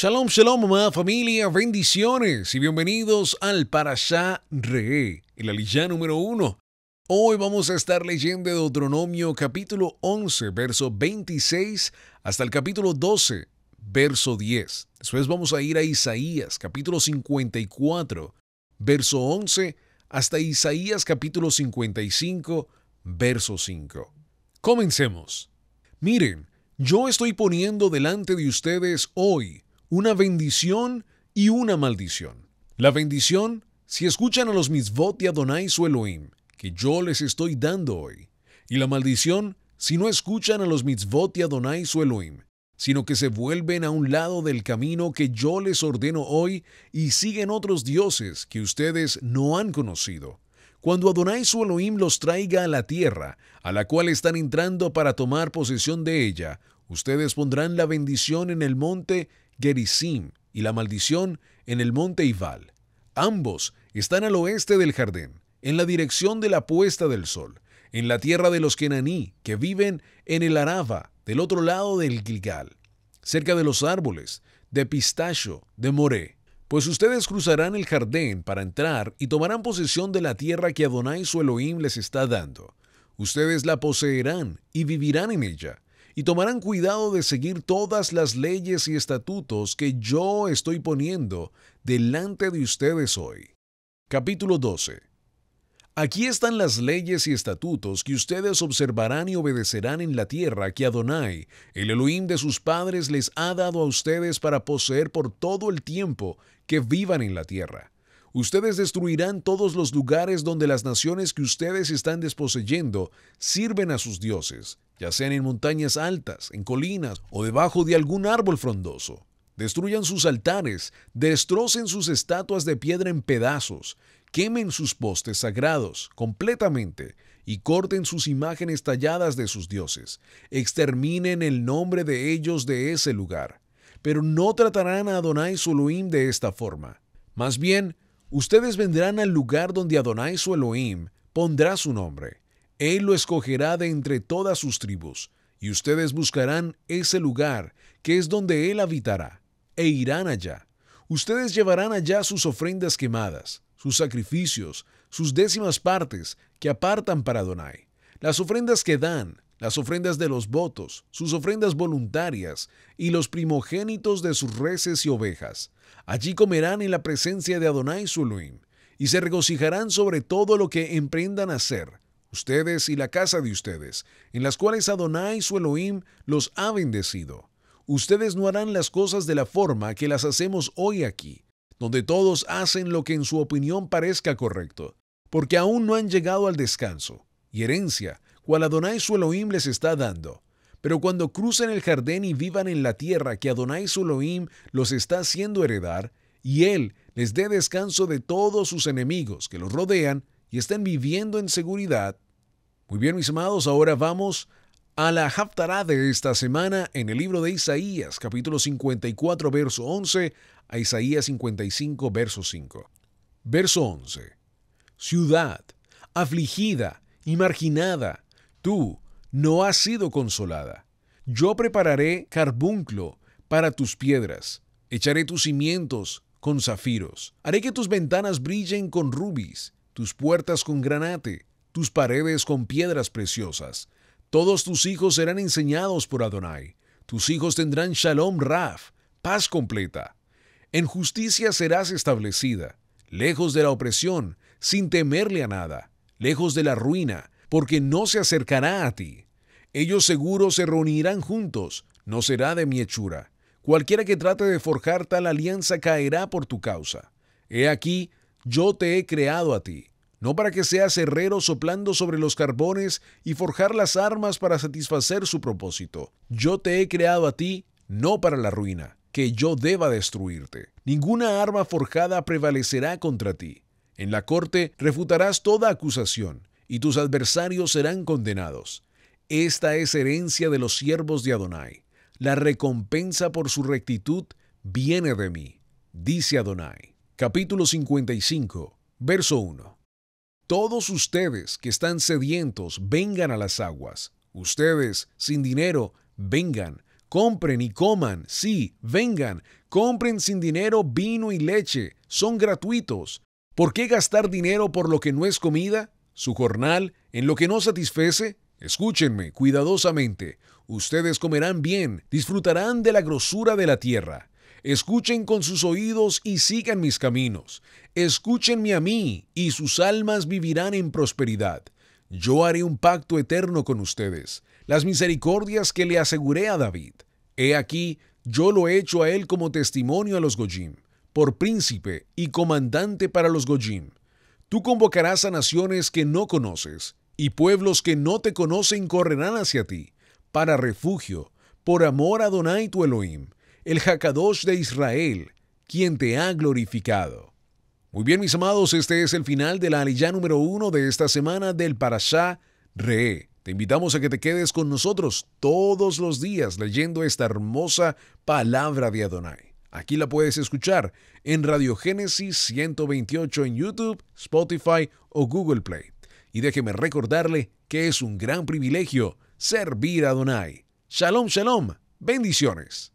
Shalom, shalom, amada familia, bendiciones y bienvenidos al Parashá Re, el Aliyah número uno. Hoy vamos a estar leyendo Deuteronomio capítulo 11, verso 26, hasta el capítulo 12, verso 10. Después vamos a ir a Isaías capítulo 54, verso 11, hasta Isaías capítulo 55, verso 5. Comencemos. Miren, yo estoy poniendo delante de ustedes hoy una bendición y una maldición. La bendición, si escuchan a los mitzvot y Adonai su Elohim, que yo les estoy dando hoy. Y la maldición, si no escuchan a los mitzvot y Adonai su Elohim, sino que se vuelven a un lado del camino que yo les ordeno hoy y siguen otros dioses que ustedes no han conocido. Cuando Adonai su Elohim los traiga a la tierra, a la cual están entrando para tomar posesión de ella, ustedes pondrán la bendición en el monte Gerizim y la maldición en el monte Ival. Ambos están al oeste del jardín, en la dirección de la puesta del sol, en la tierra de los Kenaní, que viven en el Araba, del otro lado del Gilgal, cerca de los árboles, de Pistacho, de Moré. Pues ustedes cruzarán el jardín para entrar y tomarán posesión de la tierra que Adonai su Elohim les está dando. Ustedes la poseerán y vivirán en ella y tomarán cuidado de seguir todas las leyes y estatutos que yo estoy poniendo delante de ustedes hoy. Capítulo 12. Aquí están las leyes y estatutos que ustedes observarán y obedecerán en la tierra que Adonai, el Elohim de sus padres, les ha dado a ustedes para poseer por todo el tiempo que vivan en la tierra Ustedes destruirán todos los lugares donde las naciones que ustedes están desposeyendo sirven a sus dioses, ya sean en montañas altas, en colinas o debajo de algún árbol frondoso. Destruyan sus altares, destrocen sus estatuas de piedra en pedazos, quemen sus postes sagrados completamente y corten sus imágenes talladas de sus dioses. Exterminen el nombre de ellos de ese lugar. Pero no tratarán a Adonai Soloim de esta forma. Más bien, Ustedes vendrán al lugar donde Adonai su Elohim pondrá su nombre. Él lo escogerá de entre todas sus tribus, y ustedes buscarán ese lugar, que es donde Él habitará, e irán allá. Ustedes llevarán allá sus ofrendas quemadas, sus sacrificios, sus décimas partes que apartan para Adonai, las ofrendas que dan, las ofrendas de los votos, sus ofrendas voluntarias y los primogénitos de sus reces y ovejas. Allí comerán en la presencia de Adonai su Elohim, y se regocijarán sobre todo lo que emprendan hacer, ustedes y la casa de ustedes, en las cuales Adonai su Elohim los ha bendecido. Ustedes no harán las cosas de la forma que las hacemos hoy aquí, donde todos hacen lo que en su opinión parezca correcto, porque aún no han llegado al descanso y herencia, cual Adonai su Elohim les está dando. Pero cuando crucen el jardín y vivan en la tierra que Adonai su Elohim los está haciendo heredar, y Él les dé descanso de todos sus enemigos que los rodean y estén viviendo en seguridad. Muy bien, mis amados, ahora vamos a la Haftará de esta semana en el libro de Isaías, capítulo 54, verso 11, a Isaías 55, verso 5. Verso 11. Ciudad, afligida y marginada, Tú no has sido consolada. Yo prepararé carbunclo para tus piedras, echaré tus cimientos con zafiros, haré que tus ventanas brillen con rubis, tus puertas con granate, tus paredes con piedras preciosas. Todos tus hijos serán enseñados por Adonai, tus hijos tendrán shalom raf, paz completa. En justicia serás establecida, lejos de la opresión, sin temerle a nada, lejos de la ruina, porque no se acercará a ti. Ellos seguro se reunirán juntos, no será de mi hechura. Cualquiera que trate de forjar tal alianza caerá por tu causa. He aquí, yo te he creado a ti, no para que seas herrero soplando sobre los carbones y forjar las armas para satisfacer su propósito. Yo te he creado a ti, no para la ruina, que yo deba destruirte. Ninguna arma forjada prevalecerá contra ti. En la corte refutarás toda acusación y tus adversarios serán condenados. Esta es herencia de los siervos de Adonai. La recompensa por su rectitud viene de mí, dice Adonai. Capítulo 55, verso 1. Todos ustedes que están sedientos, vengan a las aguas. Ustedes, sin dinero, vengan. Compren y coman, sí, vengan. Compren sin dinero vino y leche, son gratuitos. ¿Por qué gastar dinero por lo que no es comida? su jornal, en lo que no satisfece, escúchenme cuidadosamente, ustedes comerán bien, disfrutarán de la grosura de la tierra. Escuchen con sus oídos y sigan mis caminos. Escúchenme a mí y sus almas vivirán en prosperidad. Yo haré un pacto eterno con ustedes, las misericordias que le aseguré a David. He aquí, yo lo he hecho a él como testimonio a los Gojim, por príncipe y comandante para los Gojim. Tú convocarás a naciones que no conoces, y pueblos que no te conocen correrán hacia ti, para refugio, por amor a Adonai tu Elohim, el Hakadosh de Israel, quien te ha glorificado. Muy bien, mis amados, este es el final de la aliyá número uno de esta semana del Parashá Re. Te invitamos a que te quedes con nosotros todos los días leyendo esta hermosa palabra de Adonai. Aquí la puedes escuchar en Radio Génesis 128 en YouTube, Spotify o Google Play. Y déjeme recordarle que es un gran privilegio servir a Donai. Shalom, shalom. Bendiciones.